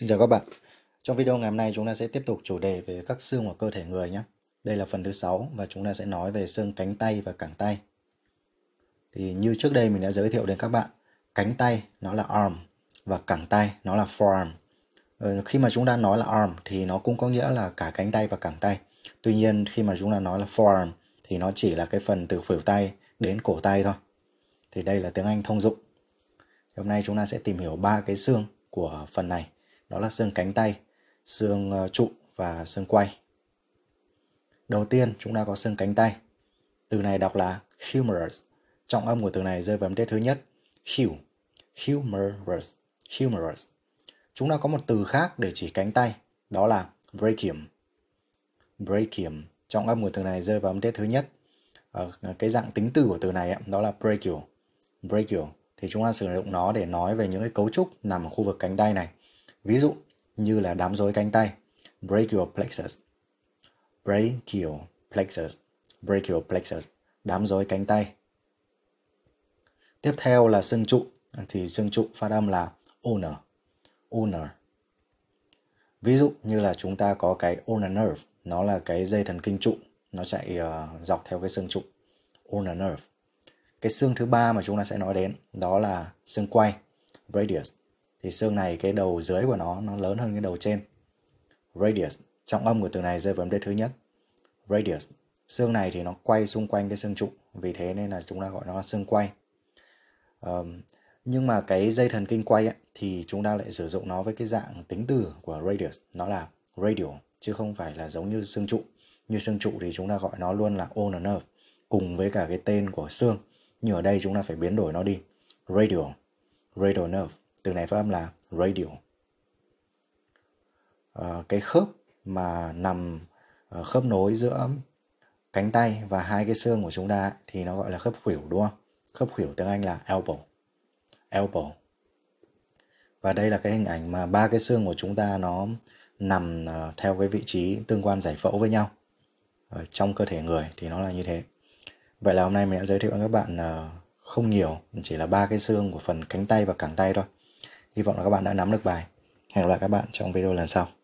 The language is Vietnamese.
Xin chào các bạn. Trong video ngày hôm nay chúng ta sẽ tiếp tục chủ đề về các xương của cơ thể người nhé. Đây là phần thứ 6 và chúng ta sẽ nói về xương cánh tay và cẳng tay. Thì như trước đây mình đã giới thiệu đến các bạn, cánh tay nó là arm và cẳng tay nó là forearm. Ờ, khi mà chúng ta nói là arm thì nó cũng có nghĩa là cả cánh tay và cẳng tay. Tuy nhiên khi mà chúng ta nói là forearm thì nó chỉ là cái phần từ khuỷu tay đến cổ tay thôi. Thì đây là tiếng Anh thông dụng. Hôm nay chúng ta sẽ tìm hiểu ba cái xương của phần này đó là xương cánh tay, xương ờ, trụ và xương quay. Đầu tiên chúng ta có xương cánh tay. Từ này đọc là humerus. Trọng âm của từ này rơi vào âm tiết thứ nhất, hu, humerus, humerus. Chúng ta có một từ khác để chỉ cánh tay, đó là brachium. Brachium, trọng âm của từ này rơi vào âm tiết thứ nhất. Ở ờ, cái dạng tính từ của từ này đó là brachial. Brachial thì chúng ta sử dụng nó để nói về những cái cấu trúc nằm ở khu vực cánh tay này. Ví dụ như là đám rối cánh tay, brachial plexus, brachial plexus, brachial plexus, đám rối cánh tay. Tiếp theo là xương trụ, thì xương trụ phát âm là ulnar, ulnar. Ví dụ như là chúng ta có cái ulnar nerve, nó là cái dây thần kinh trụ, nó chạy uh, dọc theo cái xương trụ, ulnar nerve. Cái xương thứ ba mà chúng ta sẽ nói đến đó là xương quay, radius thì xương này cái đầu dưới của nó nó lớn hơn cái đầu trên. Radius, trọng âm của từ này rơi vào âm tiết thứ nhất. Radius, xương này thì nó quay xung quanh cái xương trụ, vì thế nên là chúng ta gọi nó là xương quay. Um, nhưng mà cái dây thần kinh quay ấy, thì chúng ta lại sử dụng nó với cái dạng tính từ của radius, nó là radial chứ không phải là giống như xương trụ. Như xương trụ thì chúng ta gọi nó luôn là ulnar nerve cùng với cả cái tên của xương. Nhưng ở đây chúng ta phải biến đổi nó đi. Radial, radial nerve từ này phát âm là radial à, ờ, cái khớp mà nằm ờ, khớp nối giữa cánh tay và hai cái xương của chúng ta thì nó gọi là khớp khuỷu đúng không khớp khuỷu tiếng anh là elbow elbow và đây là cái hình ảnh mà ba cái xương của chúng ta nó nằm ờ, theo cái vị trí tương quan giải phẫu với nhau ở trong cơ thể người thì nó là như thế vậy là hôm nay mình đã giới thiệu với các bạn không nhiều chỉ là ba cái xương của phần cánh tay và cẳng tay thôi Hy vọng là các bạn đã nắm được bài. Hẹn gặp lại các bạn trong video lần sau.